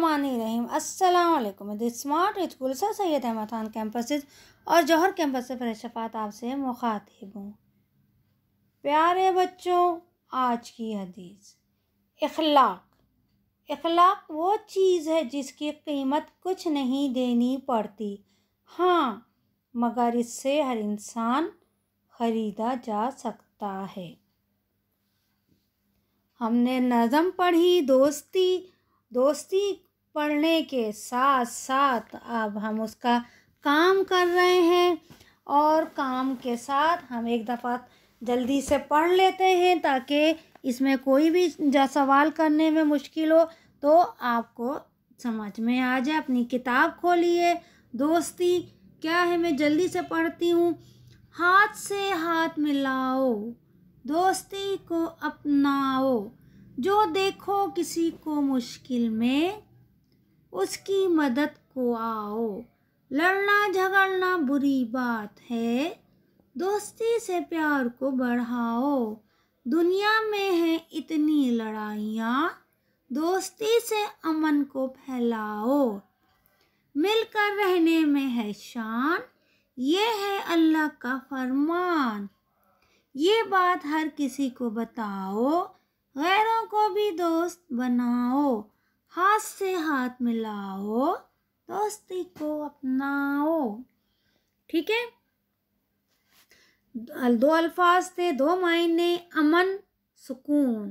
रहीम Aslam smart school sir Saeed Ahmed Khan campuses और Jauhar campus से फ्रेशफात आपसे मुखातिब हूँ प्यारे बच्चों आज की हदीस अखलाक इखलाक वो चीज़ है जिसकी कीमत कुछ नहीं देनी पड़ती हाँ मगर इससे हर इंसान ख़रीदा जा सकता है हमने नज़म पढ़ी दोस्ती दोस्ती पढ़ने के साथ साथ अब हम उसका काम कर रहे हैं और काम के साथ हम एक दफ़ा जल्दी से पढ़ लेते हैं ताकि इसमें कोई भी सवाल करने में मुश्किल हो तो आपको समझ में आ जाए अपनी किताब खोलिए दोस्ती क्या है मैं जल्दी से पढ़ती हूँ हाथ से हाथ मिलाओ दोस्ती को अपनाओ जो देखो किसी को मुश्किल में उसकी मदद को आओ लड़ना झगड़ना बुरी बात है दोस्ती से प्यार को बढ़ाओ दुनिया में है इतनी लड़ाइयाँ दोस्ती से अमन को फैलाओ मिलकर रहने में है शान ये है अल्लाह का फरमान ये बात हर किसी को बताओ गैरों को भी दोस्त बनाओ हाथ से हाथ मिलाओ दोस्ती को अपनाओ ठीक है दो अल्फाज थे दो मायने अमन सुकून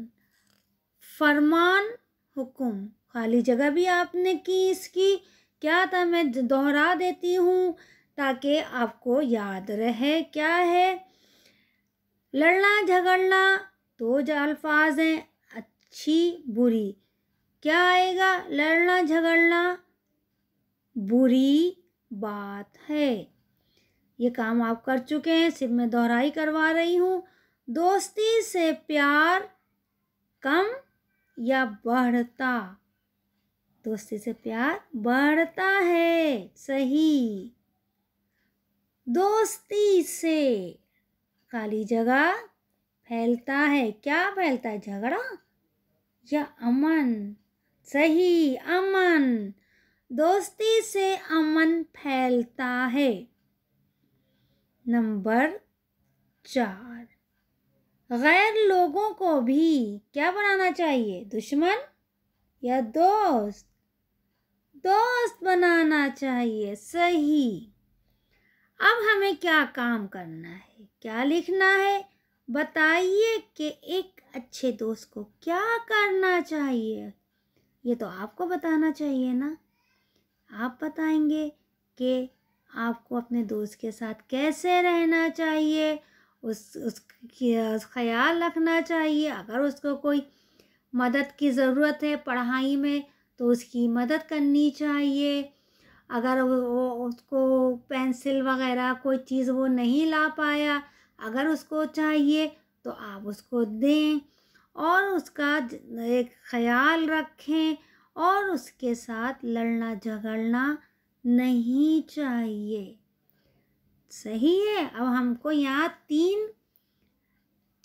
फरमान हुक्म खाली जगह भी आपने की इसकी क्या था मैं दोहरा देती हूँ ताकि आपको याद रहे क्या है लड़ना झगड़ना तो जो अल्फाज हैं अच्छी बुरी क्या आएगा लड़ना झगड़ना बुरी बात है ये काम आप कर चुके हैं सिर्फ मैं दोहराई करवा रही हूँ दोस्ती से प्यार कम या बढ़ता दोस्ती से प्यार बढ़ता है सही दोस्ती से खाली जगह फैलता है क्या फैलता है झगड़ा या अमन सही अमन दोस्ती से अमन फैलता है नंबर चार गैर लोगों को भी क्या बनाना चाहिए दुश्मन या दोस्त दोस्त बनाना चाहिए सही अब हमें क्या काम करना है क्या लिखना है बताइए कि एक अच्छे दोस्त को क्या करना चाहिए ये तो आपको बताना चाहिए ना आप बताएंगे कि आपको अपने दोस्त के साथ कैसे रहना चाहिए उस उस, उस ख्याल रखना चाहिए अगर उसको कोई मदद की ज़रूरत है पढ़ाई में तो उसकी मदद करनी चाहिए अगर वो उसको पेंसिल वगैरह कोई चीज़ वो नहीं ला पाया अगर उसको चाहिए तो आप उसको दें और उसका एक ख्याल रखें और उसके साथ लड़ना झगड़ना नहीं चाहिए सही है अब हमको यहाँ तीन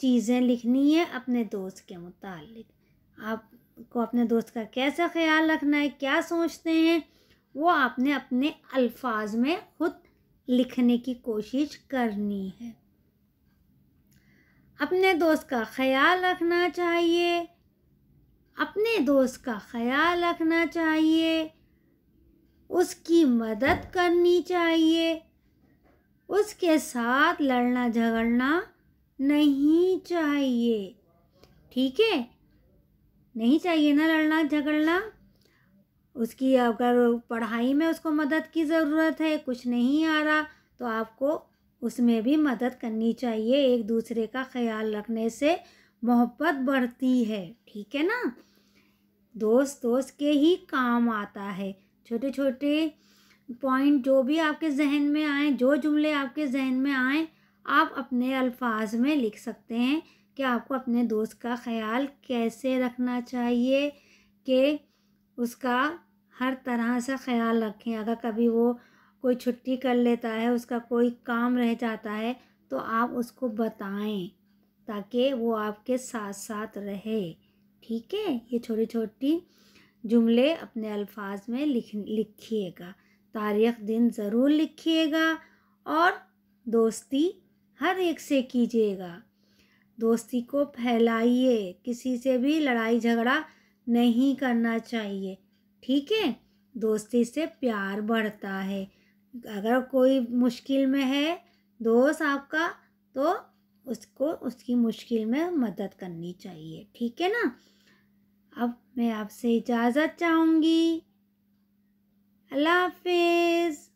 चीज़ें लिखनी है अपने दोस्त के मुतालिक आपको अपने दोस्त का कैसा ख्याल रखना है क्या सोचते हैं वो आपने अपने अल्फाज में खुद लिखने की कोशिश करनी है अपने दोस्त का ख्याल रखना चाहिए अपने दोस्त का ख्याल रखना चाहिए उसकी मदद करनी चाहिए उसके साथ लड़ना झगड़ना नहीं चाहिए ठीक है नहीं चाहिए ना लड़ना झगड़ना उसकी अगर पढ़ाई में उसको मदद की ज़रूरत है कुछ नहीं आ रहा तो आपको उसमें भी मदद करनी चाहिए एक दूसरे का ख्याल रखने से मोहब्बत बढ़ती है ठीक है ना दोस्त दोस्त के ही काम आता है छोटे छोटे पॉइंट जो भी आपके जहन में आए जो जुमले आपके जहन में आए आप अपने अल्फाज में लिख सकते हैं कि आपको अपने दोस्त का ख्याल कैसे रखना चाहिए कि उसका हर तरह से ख्याल रखें अगर कभी वो कोई छुट्टी कर लेता है उसका कोई काम रह जाता है तो आप उसको बताएं ताकि वो आपके साथ साथ रहे ठीक है ये छोटी छोटी जुमले अपने अल्फाज में लिख लिखिएगा तारीख दिन ज़रूर लिखिएगा और दोस्ती हर एक से कीजिएगा दोस्ती को फैलाइए किसी से भी लड़ाई झगड़ा नहीं करना चाहिए ठीक है दोस्ती से प्यार बढ़ता है अगर कोई मुश्किल में है दोस्त आपका तो उसको उसकी मुश्किल में मदद करनी चाहिए ठीक है ना अब मैं आपसे इजाज़त चाहूँगी अल्लाह हाफिज़